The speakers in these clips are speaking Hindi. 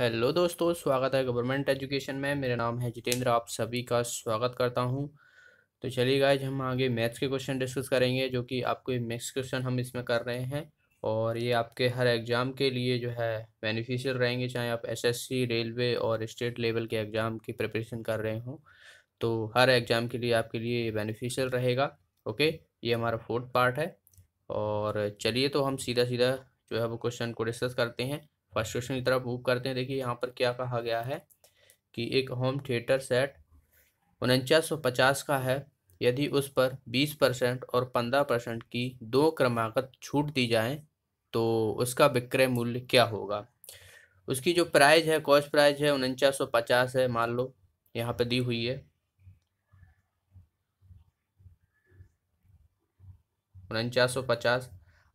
हेलो दोस्तों स्वागत है गवर्नमेंट एजुकेशन में मेरा नाम है जितेंद्र आप सभी का स्वागत करता हूं तो चलिए गाइज हम आगे मैथ्स के क्वेश्चन डिस्कस करेंगे जो कि आपको मैथ्स क्वेश्चन हम इसमें कर रहे हैं और ये आपके हर एग्ज़ाम के लिए जो है बेनिफिशियल रहेंगे चाहे आप एसएससी रेलवे और स्टेट लेवल के एग्ज़ाम की प्रिपरेशन कर रहे हों तो हर एग्ज़ाम के लिए आपके लिए ये बेनिफिशियल रहेगा ओके ये हमारा फोर्थ पार्ट है और चलिए तो हम सीधा सीधा जो है वो क्वेश्चन को डिस्कस करते हैं फर्स्ट क्वेश्चन की तरफ मूव करते हैं देखिए यहाँ पर क्या कहा गया है कि एक होम थिएटर सेट उनचास का है यदि उस पर 20 परसेंट और 15 परसेंट की दो क्रमागत छूट दी जाए तो उसका विक्रय मूल्य क्या होगा उसकी जो प्राइज है कॉस्ट प्राइज है उनचास है मान लो यहाँ पर दी हुई है उनचास सौ पचास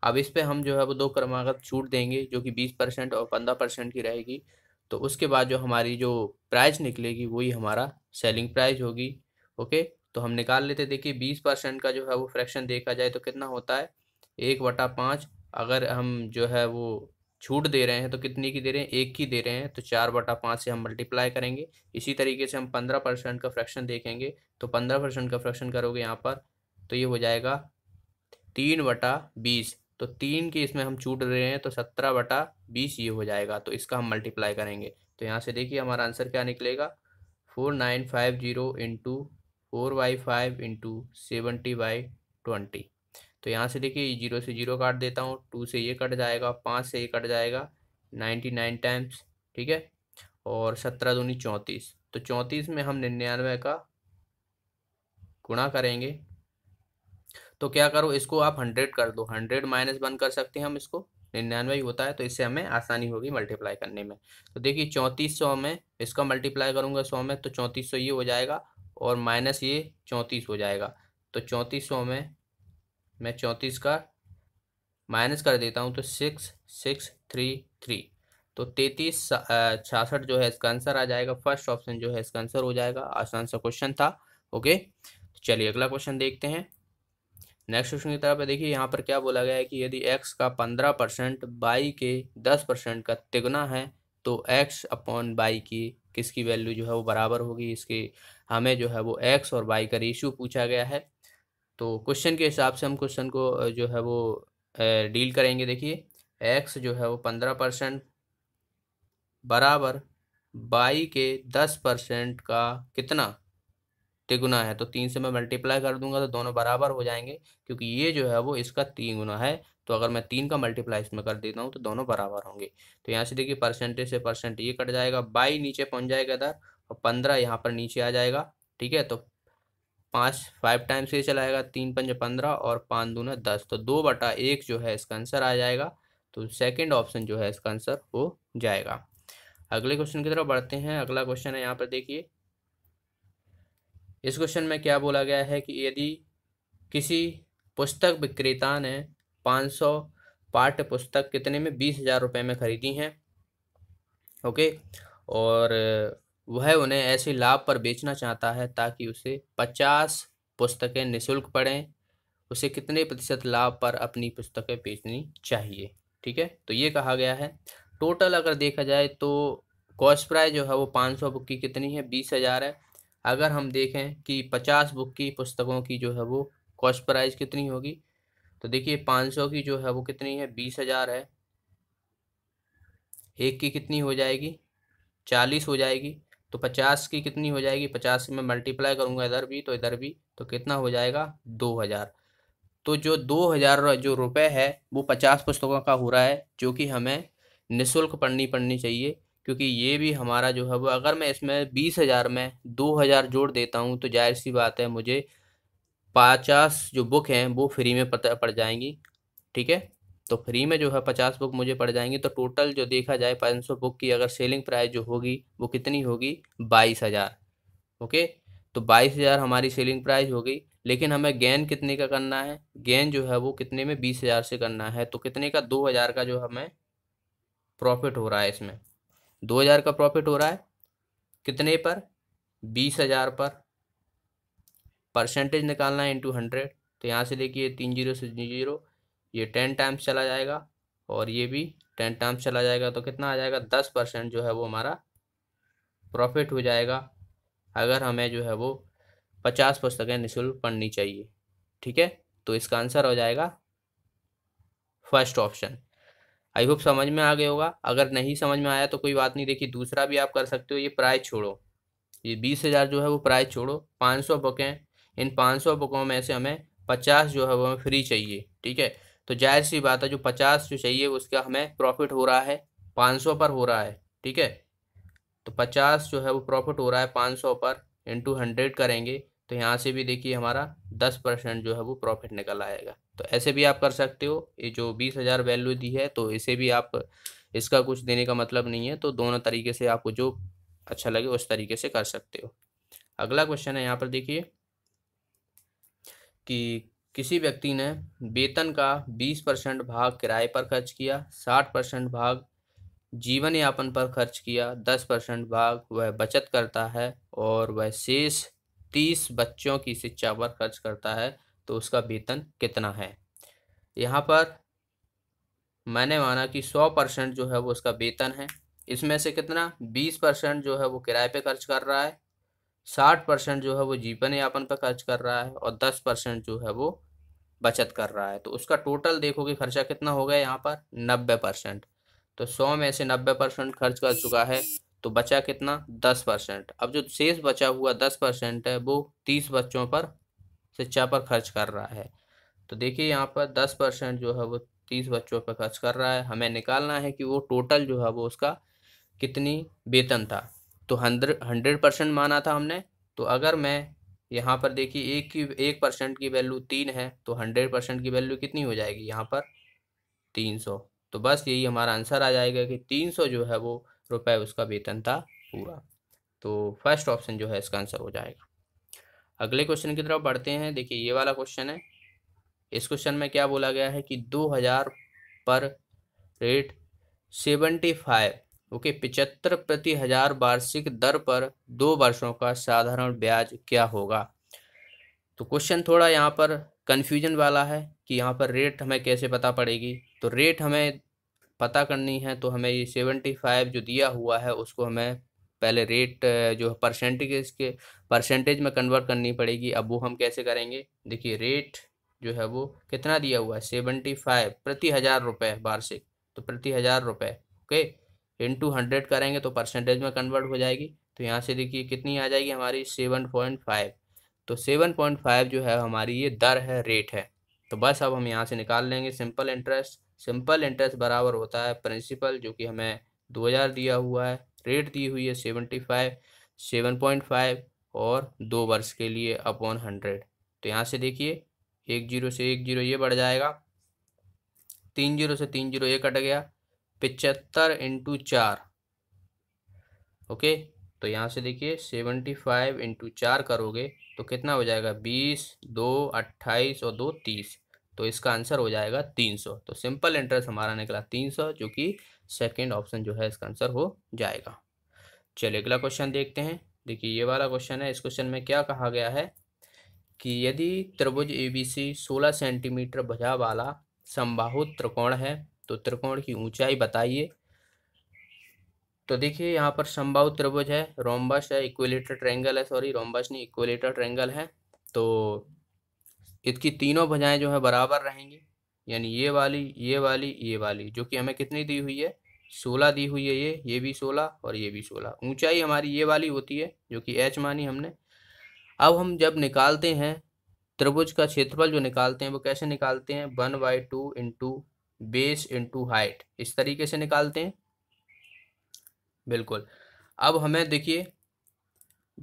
अब इस पर हम जो है वो दो क्रमागत छूट देंगे जो कि बीस परसेंट और पंद्रह परसेंट की रहेगी तो उसके बाद जो हमारी जो प्राइस निकलेगी वही हमारा सेलिंग प्राइस होगी ओके तो हम निकाल लेते देखिए बीस परसेंट का जो है वो फ्रैक्शन देखा जाए तो कितना होता है एक वटा पाँच अगर हम जो है वो छूट दे रहे हैं तो कितनी की दे रहे हैं एक की दे रहे हैं तो चार बटा पाँच से हम मल्टीप्लाई करेंगे इसी तरीके से हम पंद्रह परसेंट का फ्रैक्शन देखेंगे तो पंद्रह परसेंट का फ्रैक्शन करोगे यहाँ पर तो ये हो जाएगा तीन बटा बीस तो तीन के इसमें हम छूट रहे हैं तो सत्रह बटा बीस ये हो जाएगा तो इसका हम मल्टीप्लाई करेंगे तो यहाँ से देखिए हमारा आंसर क्या निकलेगा four nine five zero into four by five into seventy by twenty तो यहाँ से देखिए जीरो से जीरो काट देता हूँ टू से ये कट जाएगा पाँच से ये कट जाएगा नाइन्टी नाइन टाइम्स ठीक है और सत्रह दूनी चौंतीस तो चौंतीस में हम निन्यानवे का गुणा करेंगे तो क्या करो इसको आप हंड्रेड कर दो हंड्रेड माइनस वन कर सकते हैं हम इसको निन्यानवे ही होता है तो इससे हमें आसानी होगी मल्टीप्लाई करने में तो देखिए चौंतीस सौ में इसका मल्टीप्लाई करूँगा सौ में तो चौंतीस सौ ये हो जाएगा और माइनस ये चौंतीस हो जाएगा तो चौंतीस सौ में मैं चौंतीस का माइनस कर देता हूँ तो सिक्स सिक्स थ्री थ्री तो तैतीस छियासठ जो है इसका आंसर आ जाएगा फर्स्ट ऑप्शन जो है इसका आंसर हो जाएगा आसान सा क्वेश्चन था ओके तो चलिए अगला क्वेश्चन देखते हैं नेक्स्ट क्वेश्चन की तरफ देखिए यहाँ पर क्या बोला गया है कि यदि एक्स का पंद्रह परसेंट बाई के दस परसेंट का तिगुना है तो एक्स अपॉन बाई की किसकी वैल्यू जो है वो बराबर होगी इसके हमें जो है वो एक्स और बाई का रेशियो पूछा गया है तो क्वेश्चन के हिसाब से हम क्वेश्चन को जो है वो डील करेंगे देखिए एक्स जो है वो पंद्रह परसेंट बराबर बाई के दस परसेंट का कितना तिगुना है तो तीन से मैं मल्टीप्लाई कर दूंगा तो दोनों बराबर हो जाएंगे क्योंकि ये जो है वो इसका तीन गुना है तो अगर मैं तीन का मल्टीप्लाई इसमें कर देता हूँ तो दोनों बराबर होंगे तो यहाँ से देखिए परसेंटेज से परसेंट ये कट जाएगा बाई नीचे पहुँच जाएगा इधर और पंद्रह यहाँ पर नीचे आ जाएगा ठीक है तो पाँच फाइव टाइम्स ये चलाएगा तीन पंच पंद्रह और पाँच दूना दस तो दो बटा एक जो है इसका आंसर आ जाएगा तो सेकेंड ऑप्शन जो है इसका आंसर हो जाएगा अगले क्वेश्चन की तरफ बढ़ते हैं अगला क्वेश्चन है यहाँ पर देखिए इस क्वेश्चन में क्या बोला गया है कि यदि किसी पुस्तक विक्रेता ने 500 पाठ्य पुस्तक कितने में बीस हजार रुपये में खरीदी हैं ओके और वह उन्हें ऐसे लाभ पर बेचना चाहता है ताकि उसे पचास पुस्तकें निशुल्क पढ़ें उसे कितने प्रतिशत लाभ पर अपनी पुस्तकें बेचनी चाहिए ठीक है तो ये कहा गया है टोटल अगर देखा जाए तो कॉस्ट प्राइस जो है वो पाँच सौ बुक की कितनी है बीस हज़ार है अगर हम देखें कि पचास बुक की पुस्तकों की जो है वो कॉस्ट प्राइस कितनी होगी तो देखिए पाँच सौ की जो है वो कितनी है बीस हज़ार है एक की कितनी हो जाएगी चालीस हो जाएगी तो पचास की कितनी हो जाएगी पचास से मैं मल्टीप्लाई करूँगा इधर भी तो इधर भी तो कितना हो जाएगा दो हज़ार तो जो दो हज़ार जो रुपए है वो पचास पुस्तकों का हो रहा है जो कि हमें निःशुल्क पढ़नी पढ़नी चाहिए क्योंकि ये भी हमारा जो है वो अगर मैं इसमें बीस हज़ार में दो हज़ार जोड़ देता हूँ तो जाहिर सी बात है मुझे पचास जो बुक हैं वो फ्री में पता पड़ जाएंगी ठीक है तो फ्री में जो है पचास बुक मुझे पड़ जाएंगी तो टोटल जो देखा जाए पाँच सौ बुक की अगर सेलिंग प्राइस जो होगी वो कितनी होगी बाईस हज़ार ओके तो बाईस हज़ार हमारी सेलिंग प्राइस हो गई लेकिन हमें गेन कितने का करना है गेन जो है वो कितने में बीस हज़ार से करना है तो कितने का दो हज़ार का जो हमें प्रॉफिट हो रहा है इसमें दो हज़ार का प्रॉफिट हो रहा है कितने पर बीस हज़ार पर परसेंटेज निकालना है इंटू हंड्रेड तो यहाँ से देखिए तीन जीरो से जीरो ये टेन टाइम्स चला जाएगा और ये भी टेन टाइम्स चला जाएगा तो कितना आ जाएगा दस परसेंट जो है वो हमारा प्रॉफिट हो जाएगा अगर हमें जो है वो पचास पुस्तकें निःशुल्क पढ़नी चाहिए ठीक है तो इसका आंसर हो जाएगा फर्स्ट ऑप्शन आई होप समझ में आ गया होगा अगर नहीं समझ में आया तो कोई बात नहीं देखिए दूसरा भी आप कर सकते हो ये प्राइस छोड़ो ये बीस हज़ार जो है वो प्राइस छोड़ो पाँच सौ बुकें इन पाँच सौ बुकों में से हमें पचास जो है वो हमें फ्री चाहिए ठीक है तो जाहिर सी बात है जो पचास जो चाहिए उसका हमें प्रॉफिट हो रहा है पाँच सौ पर हो रहा है ठीक है तो पचास जो है वो प्रॉफिट हो रहा है पाँच सौ पर इंटू हंड्रेड करेंगे तो यहाँ से भी देखिए हमारा दस परसेंट जो है वो प्रॉफिट निकल आएगा तो ऐसे भी आप कर सकते हो ये जो बीस हज़ार वैल्यू दी है तो इसे भी आप इसका कुछ देने का मतलब नहीं है तो दोनों तरीके से आपको जो अच्छा लगे उस तरीके से कर सकते हो अगला क्वेश्चन है यहाँ पर देखिए कि किसी व्यक्ति ने वेतन का बीस परसेंट भाग किराए पर खर्च किया साठ परसेंट भाग जीवन यापन पर खर्च किया दस परसेंट भाग वह बचत करता है और वह शेष तीस बच्चों की शिक्षा पर खर्च करता है तो उसका वेतन कितना है यहाँ पर मैंने माना कि सौ परसेंट जो है वो उसका वेतन है इसमें से कितना बीस परसेंट जो है वो किराए पे खर्च कर रहा है साठ परसेंट जो है वो जीवन यापन पर खर्च कर रहा है और दस परसेंट जो है वो बचत कर रहा है तो उसका टोटल देखोगे खर्चा कितना हो गया यहाँ पर नब्बे परसेंट तो सौ में से नब्बे परसेंट खर्च कर चुका है तो बचा कितना दस परसेंट अब जो शेष बचा हुआ दस परसेंट है वो तीस बच्चों पर शिक्षा पर खर्च कर रहा है तो देखिए यहाँ पर दस परसेंट जो है वो तीस बच्चों पर खर्च कर रहा है हमें निकालना है कि वो टोटल जो है वो उसका कितनी वेतन था तो हंड्रेड हंड्रेड परसेंट माना था हमने तो अगर मैं यहाँ पर देखिए एक की एक परसेंट की वैल्यू तीन है तो हंड्रेड परसेंट की वैल्यू कितनी हो जाएगी यहाँ पर तीन सौ तो बस यही हमारा आंसर आ जाएगा कि तीन सौ जो है वो रुपये उसका वेतन था पूरा तो फर्स्ट ऑप्शन जो है इसका आंसर हो जाएगा अगले क्वेश्चन की तरफ बढ़ते हैं देखिए ये वाला क्वेश्चन है इस क्वेश्चन में क्या बोला गया है कि दो हज़ार पर रेट सेवेंटी फाइव ओके पिचहत्तर प्रति हजार वार्षिक दर पर दो वर्षों का साधारण ब्याज क्या होगा तो क्वेश्चन थोड़ा यहाँ पर कन्फ्यूजन वाला है कि यहाँ पर रेट हमें कैसे पता पड़ेगी तो रेट हमें पता करनी है तो हमें ये सेवेंटी फाइव जो दिया हुआ है उसको हमें पहले रेट जो परसेंटेज के परसेंटेज में कन्वर्ट करनी पड़ेगी अब वो हम कैसे करेंगे देखिए रेट जो है वो कितना दिया हुआ है सेवेंटी फाइव प्रति हज़ार रुपये वार्षिक तो प्रति हज़ार रुपये ओके इंटू हंड्रेड करेंगे तो परसेंटेज में कन्वर्ट हो जाएगी तो यहाँ से देखिए कितनी आ जाएगी हमारी सेवन पॉइंट फाइव तो सेवन पॉइंट फाइव जो है हमारी ये दर है रेट है तो बस अब हम यहाँ से निकाल लेंगे सिंपल इंटरेस्ट सिंपल इंटरेस्ट बराबर होता है प्रिंसिपल जो कि हमें दो हज़ार दिया हुआ है रेट दी हुई है seventy five seven point five और दो वर्ष के लिए अपॉन हंड्रेड तो यहाँ से देखिए एक जीरो से एक जीरो ये बढ़ जाएगा तीन जीरो से तीन जीरो ये कट गया पिचहत्तर इंटू चार ओके तो यहाँ से देखिए सेवेंटी फाइव इंटू चार करोगे तो कितना हो जाएगा बीस दो अट्ठाईस और दो तीस तो इसका आंसर हो जाएगा तीन सौ तो सिंपल इंटरेस्ट हमारा निकला तीन सौ जो कि सेकेंड ऑप्शन जो है इसका आंसर हो जाएगा चलिए अगला क्वेश्चन देखते हैं देखिए ये वाला क्वेश्चन है इस क्वेश्चन में क्या कहा गया है कि यदि त्रिभुज ए बी सी सोलह सेंटीमीटर भुजा वाला समबाहु त्रिकोण है तो त्रिकोण की ऊंचाई बताइए तो देखिए यहाँ पर संभाव त्रिभुज है रोमबस है इक्वेलेटर ट्रेंगल है सॉरी रोमबस नहीं इक्वेलेटर ट्रेंगल है तो इसकी तीनों भुजाएं जो है बराबर रहेंगी यानी ये वाली ये वाली ये वाली जो कि हमें कितनी दी हुई है सोलह दी हुई है ये ये भी सोलह और ये भी सोलह ऊंचाई हमारी ये वाली होती है जो कि एच मानी हमने अब हम जब निकालते हैं त्रिभुज का क्षेत्रफल जो निकालते हैं वो कैसे निकालते हैं one by two into base into height इस तरीके से निकालते हैं बिल्कुल अब हमें देखिए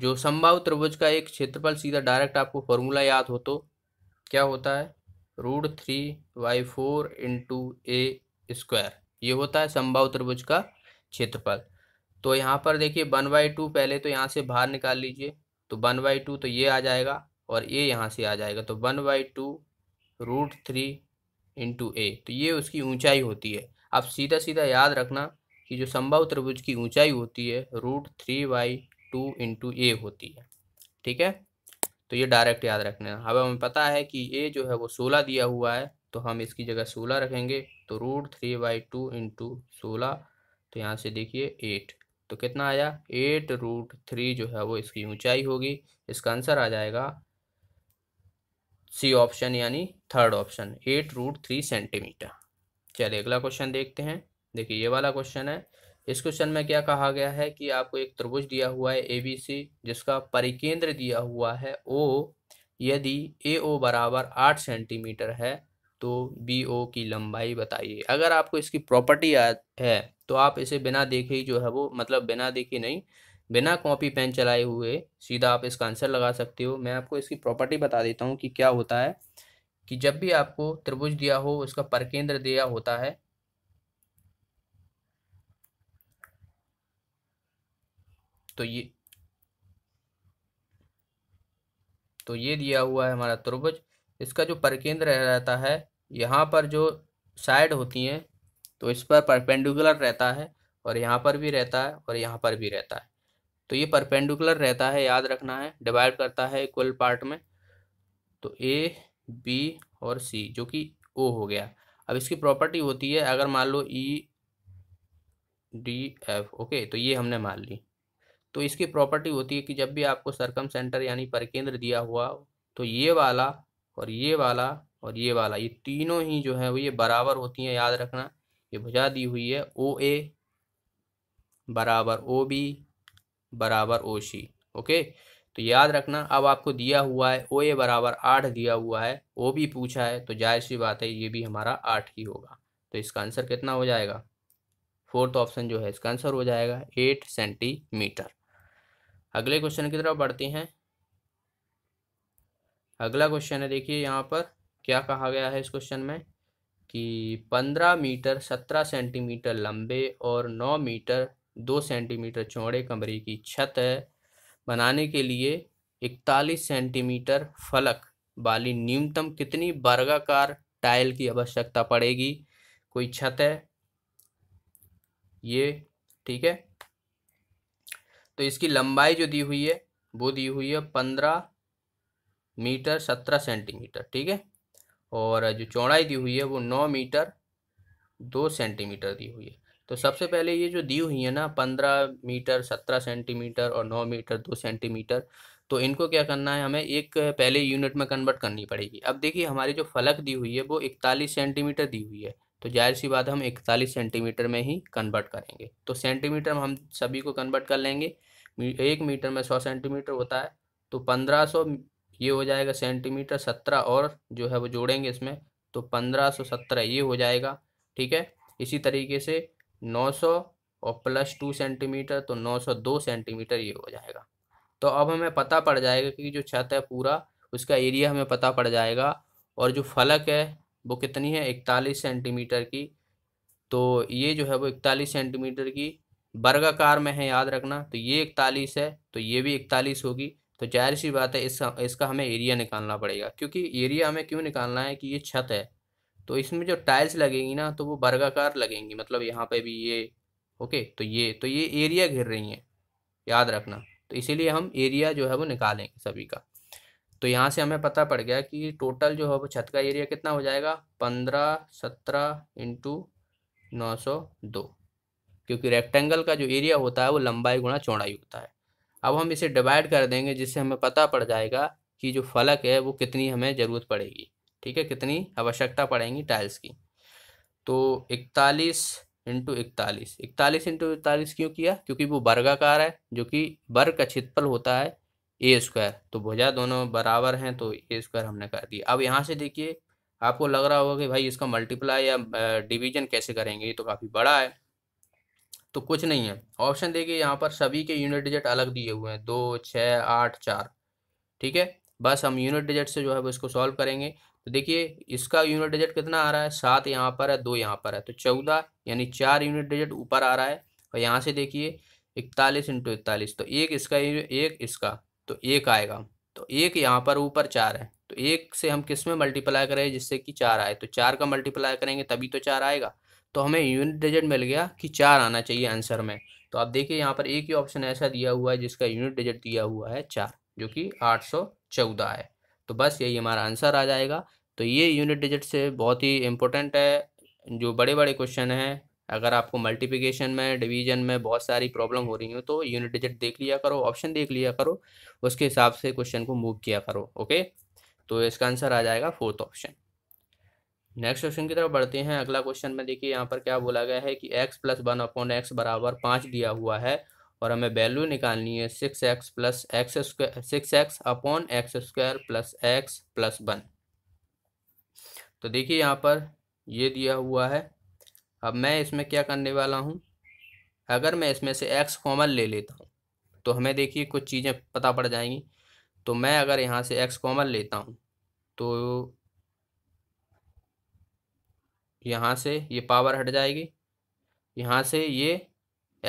जो संभाव त्रिभुज का एक क्षेत्रफल सीधा डायरेक्ट आपको फॉर्मूला याद हो तो क्या होता है root three by four into a square ये होता है संभव त्रिभुज का क्षेत्रफल तो यहाँ पर देखिए वन बाई टू पहले तो यहाँ से बाहर निकाल लीजिए तो वन बाई टू तो ये आ जाएगा और ये यहाँ से आ जाएगा तो one by two root three into a तो ये उसकी ऊंचाई होती है आप सीधा सीधा याद रखना कि जो संभव त्रिभुज की ऊंचाई होती है root three by two into a होती है ठीक है तो ये डायरेक्ट याद रखना अब हमें पता है कि ये जो है वो सोलह दिया हुआ है तो हम इसकी जगह सोलह रखेंगे तो root three by two into सोलह तो यहाँ से देखिए एट तो कितना आया एट रूट थ्री जो है वो इसकी ऊंचाई होगी इसका आंसर आ जाएगा सी ऑप्शन यानी third option eight root three centimetre चलिए अगला क्वेश्चन देखते हैं देखिए ये वाला क्वेश्चन है इस क्वेश्चन में क्या कहा गया है कि आपको एक त्रिभुज दिया हुआ है ए बी सी जिसका परिकेंद्र दिया हुआ है ओ यदि ए ओ बराबर आठ सेंटीमीटर है तो बी ओ की लंबाई बताइए अगर आपको इसकी प्रॉपर्टी है तो आप इसे बिना देखे ही जो है वो मतलब बिना देखे नहीं बिना कॉपी पेन चलाए हुए सीधा आप इसका आंसर लगा सकते हो मैं आपको इसकी प्रॉपर्टी बता देता हूँ कि क्या होता है कि जब भी आपको त्रिभुज दिया हो उसका परकेंद्र दिया होता है तो ये तो ये दिया हुआ है हमारा त्रिभुज इसका जो परकेंद्र रहता है यहाँ पर जो साइड होती हैं तो इस पर परपेंडिकुलर रहता है और यहाँ पर भी रहता है और यहाँ पर भी रहता है तो ये परपेंडिकुलर रहता है याद रखना है डिवाइड करता है इक्वल पार्ट में तो ए बी और सी जो कि ओ हो गया अब इसकी प्रॉपर्टी होती है अगर मान लो ई डी एफ ओके तो ये हमने मान ली तो इसकी प्रॉपर्टी होती है कि जब भी आपको सरकम सेंटर यानी परकेंद्र दिया हुआ तो ये वाला और ये वाला और ये वाला ये तीनों ही जो है वो ये बराबर होती हैं याद रखना ये भुजा दी हुई है ओ ए बराबर ओ बी बराबर ओ सी ओके तो याद रखना अब आपको दिया हुआ है ओ ए बराबर आठ दिया हुआ है ओ भी पूछा है तो जाहिर सी बात है ये भी हमारा आठ ही होगा तो इसका आंसर कितना हो जाएगा फोर्थ ऑप्शन जो है इसका आंसर हो जाएगा एट सेंटीमीटर अगले क्वेश्चन की तरफ बढ़ते हैं अगला क्वेश्चन है देखिए यहाँ पर क्या कहा गया है इस क्वेश्चन में कि पंद्रह मीटर सत्रह सेंटीमीटर लंबे और नौ मीटर दो सेंटीमीटर चौड़े कमरे की छत है बनाने के लिए इकतालीस सेंटीमीटर फलक वाली न्यूनतम कितनी वर्गाकार टाइल की आवश्यकता पड़ेगी कोई छत है ये ठीक है तो इसकी लंबाई जो दी हुई है वो दी हुई है पंद्रह मीटर सत्रह सेंटीमीटर ठीक है और जो चौड़ाई दी हुई है वो नौ मीटर दो सेंटीमीटर दी हुई है तो सबसे पहले ये जो दी हुई है ना पंद्रह मीटर सत्रह सेंटीमीटर और नौ मीटर दो सेंटीमीटर तो इनको क्या करना है हमें एक पहले यूनिट में कन्वर्ट करनी पड़ेगी अब देखिए हमारी जो फलक दी हुई है वो इकतालीस सेंटीमीटर दी हुई है तो जाहिर सी बात हम इकतालीस सेंटीमीटर में ही कन्वर्ट करेंगे तो सेंटीमीटर में हम सभी को कन्वर्ट कर लेंगे एक मीटर में सौ सेंटीमीटर होता है तो पंद्रह सौ ये हो जाएगा सेंटीमीटर सत्रह और जो है वो जोड़ेंगे इसमें तो पंद्रह सौ सत्रह ये हो जाएगा ठीक है इसी तरीके से नौ सौ और प्लस टू सेंटीमीटर तो नौ सौ दो सेंटीमीटर ये हो जाएगा तो अब हमें पता पड़ जाएगा कि जो छत है पूरा उसका एरिया हमें पता पड़ जाएगा और जो फलक है वो कितनी है इकतालीस सेंटीमीटर की तो ये जो है वो इकतालीस सेंटीमीटर की वर्गाकार में है याद रखना तो ये इकतालीस है तो ये भी इकतालीस होगी तो जाहिर सी बात है इसका इसका हमें एरिया निकालना पड़ेगा क्योंकि एरिया हमें क्यों निकालना है कि ये छत है तो इसमें जो टाइल्स लगेंगी ना तो वो वर्गाकार लगेंगी मतलब यहाँ पे भी ये ओके तो ये तो ये एरिया घिर रही हैं याद रखना तो इसीलिए हम एरिया जो है वो निकालेंगे सभी का तो यहाँ से हमें पता पड़ गया कि टोटल जो है वो छत का एरिया कितना हो जाएगा पंद्रह सत्रह इंटू नौ सौ दो क्योंकि रेक्टेंगल का जो एरिया होता है वो लंबाई गुणा चौड़ाई होता है अब हम इसे डिवाइड कर देंगे जिससे हमें पता पड़ जाएगा कि जो फलक है वो कितनी हमें ज़रूरत पड़ेगी ठीक है कितनी आवश्यकता पड़ेगी टाइल्स की तो इकतालीस इंटू इकतालीस इकतालीस इंटू इकतालीस क्यों किया क्योंकि वो वर्गाकार है जो कि वर्ग का छितपल होता है ए स्क्वायर तो भुजा दोनों बराबर हैं तो ए स्क्वायर हमने कर दिया अब यहाँ से देखिए आपको लग रहा होगा कि भाई इसका मल्टीप्लाई या डिवीजन कैसे करेंगे ये तो काफ़ी बड़ा है तो कुछ नहीं है ऑप्शन देखिए यहाँ पर सभी के यूनिट डिजिट अलग दिए हुए हैं दो छः आठ चार ठीक है बस हम यूनिट डिजिट से जो है वो इसको सॉल्व करेंगे तो देखिए इसका यूनिट डिजिट कितना आ रहा है सात यहाँ पर है दो यहाँ पर है तो चौदह यानी चार यूनिट डिजिट ऊपर आ रहा है और यहाँ से देखिए इकतालीस इंटू इकतालीस तो एक इसका एक इसका तो एक आएगा तो एक यहाँ पर ऊपर चार है तो एक से हम किस में मल्टीप्लाई करें जिससे कि चार आए तो चार का मल्टीप्लाई करेंगे तभी तो चार आएगा तो हमें यूनिट डिजिट मिल गया कि चार आना चाहिए आंसर में तो आप देखिए यहाँ पर एक ही ऑप्शन ऐसा दिया हुआ है जिसका यूनिट डिजिट दिया हुआ है चार जो कि आठ सौ चौदह है तो बस यही हमारा आंसर आ जाएगा तो ये यूनिट डिजिट से बहुत ही इम्पोर्टेंट है जो बड़े बड़े क्वेश्चन हैं अगर आपको मल्टीप्लिकेशन में डिवीजन में बहुत सारी प्रॉब्लम हो रही हो तो यूनिट डिजिट देख लिया करो ऑप्शन देख लिया करो उसके हिसाब से क्वेश्चन को मूव किया करो ओके तो इसका आंसर आ जाएगा फोर्थ ऑप्शन नेक्स्ट क्वेश्चन की तरफ बढ़ते हैं अगला क्वेश्चन में देखिए यहाँ पर क्या बोला गया है कि x plus one upon x बराबर पाँच दिया हुआ है और हमें वैल्यू निकालनी है six x plus x square six x upon x square plus x plus one तो देखिए यहाँ पर ये दिया हुआ है अब मैं इसमें क्या करने वाला हूँ अगर मैं इसमें से एक्स कॉमन ले लेता हूँ तो हमें देखिए कुछ चीज़ें पता पड़ जाएंगी तो मैं अगर यहाँ से एक्स कॉमन लेता हूँ तो यहाँ से ये पावर हट जाएगी यहाँ से ये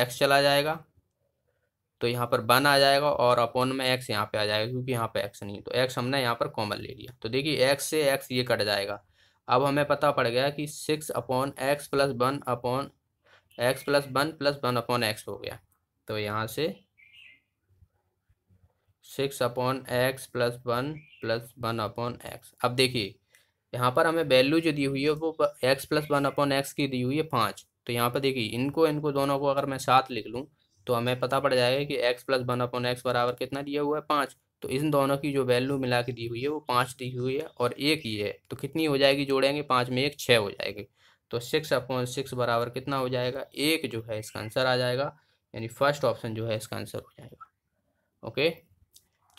एक्स चला जाएगा तो यहाँ पर वन आ जाएगा और अपॉन में एक्स यहाँ पे आ जाएगा क्योंकि यहाँ पे एक्स नहीं तो एक्स हमने यहाँ पर कॉमन ले लिया तो देखिए एक्स से एक्स ये कट जाएगा अब हमें पता पड़ गया कि six upon x plus one upon x plus one plus one upon x हो गया तो यहाँ से six upon x plus one plus one upon x अब देखिए यहाँ पर हमें वैल्यू जो दी हुई है वो x plus one upon x की दी हुई है पाँच तो यहाँ पर देखिए इनको इनको दोनों को अगर मैं साथ लिख लूँ तो हमें पता पड़ जाएगा कि x plus one upon x बराबर कितना दिया हुआ है पाँच तो इन दोनों की जो वैल्यू मिला के दी हुई है वो पाँच दी हुई है और एक ही है तो कितनी हो जाएगी जोड़ेंगे पाँच में एक छः हो जाएगी तो सिक्स अपॉन सिक्स बराबर कितना हो जाएगा एक जो है इसका आंसर आ जाएगा यानी फर्स्ट ऑप्शन जो है इसका आंसर हो जाएगा ओके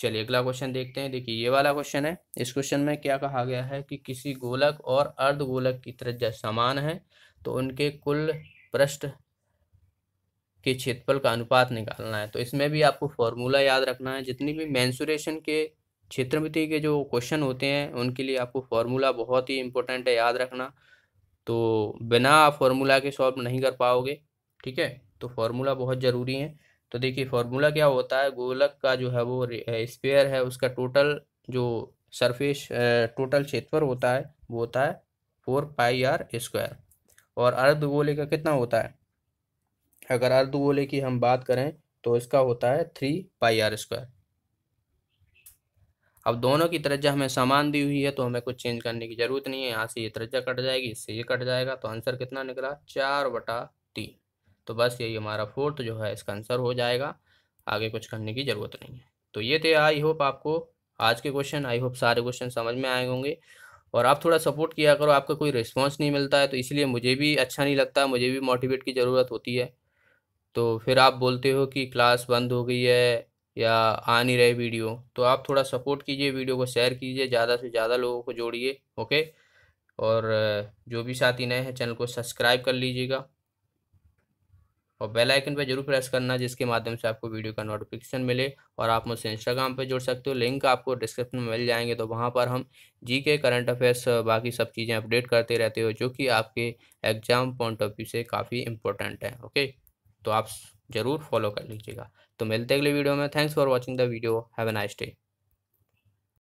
चलिए अगला क्वेश्चन देखते हैं देखिए ये वाला क्वेश्चन है इस क्वेश्चन में क्या कहा गया है कि किसी गोलक और अर्धगोलक की त्रिज्या समान है तो उनके कुल पृष्ठ के क्षेत्रफल का अनुपात निकालना है तो इसमें भी आपको फॉर्मूला याद रखना है जितनी भी मैंसुरेशन के क्षेत्रमिति के जो क्वेश्चन होते हैं उनके लिए आपको फॉर्मूला बहुत ही इंपॉर्टेंट है याद रखना तो बिना आप फॉर्मूला के सॉल्व नहीं कर पाओगे ठीक है तो फॉर्मूला बहुत ज़रूरी है तो देखिए फॉर्मूला क्या होता है गोलक का जो है वो स्पेयर है उसका टोटल जो सरफेस टोटल क्षेत्रफल होता है वो होता है फोर पाई आर स्क्वायर और अर्ध गोले का कितना होता है अगर अर्ध गोले की हम बात करें तो इसका होता है थ्री पाई आर स्क्वायर अब दोनों की तरजा हमें समान दी हुई है तो हमें कुछ चेंज करने की ज़रूरत नहीं है यहाँ से ये तरजा कट जाएगी इससे ये कट जाएगा तो आंसर कितना निकला चार बटा तीन तो बस यही हमारा फोर्थ जो है इसका आंसर हो जाएगा आगे कुछ करने की ज़रूरत नहीं है तो ये थे आई होप आपको आज के क्वेश्चन आई होप सारे क्वेश्चन समझ में आए होंगे और आप थोड़ा सपोर्ट किया करो आपका कोई रिस्पॉन्स नहीं मिलता है तो इसलिए मुझे भी अच्छा नहीं लगता मुझे भी मोटिवेट की ज़रूरत होती है तो फिर आप बोलते हो कि क्लास बंद हो गई है या आ नहीं रहे वीडियो तो आप थोड़ा सपोर्ट कीजिए वीडियो को शेयर कीजिए ज़्यादा से ज़्यादा लोगों को जोड़िए ओके और जो भी साथी नए हैं चैनल को सब्सक्राइब कर लीजिएगा और बेल आइकन पर जरूर प्रेस करना जिसके माध्यम से आपको वीडियो का नोटिफिकेशन मिले और आप मुझसे इंस्टाग्राम पर जुड़ सकते हो लिंक आपको डिस्क्रिप्शन में मिल जाएंगे तो वहाँ पर हम जी के करंट अफेयर्स बाकी सब चीज़ें अपडेट करते रहते हो जो कि आपके एग्जाम पॉइंट ऑफ व्यू से काफ़ी इंपॉर्टेंट है ओके तो आप ज़रूर फॉलो कर लीजिएगा तो मिलते अगले वीडियो में thanks for watching the video have a nice day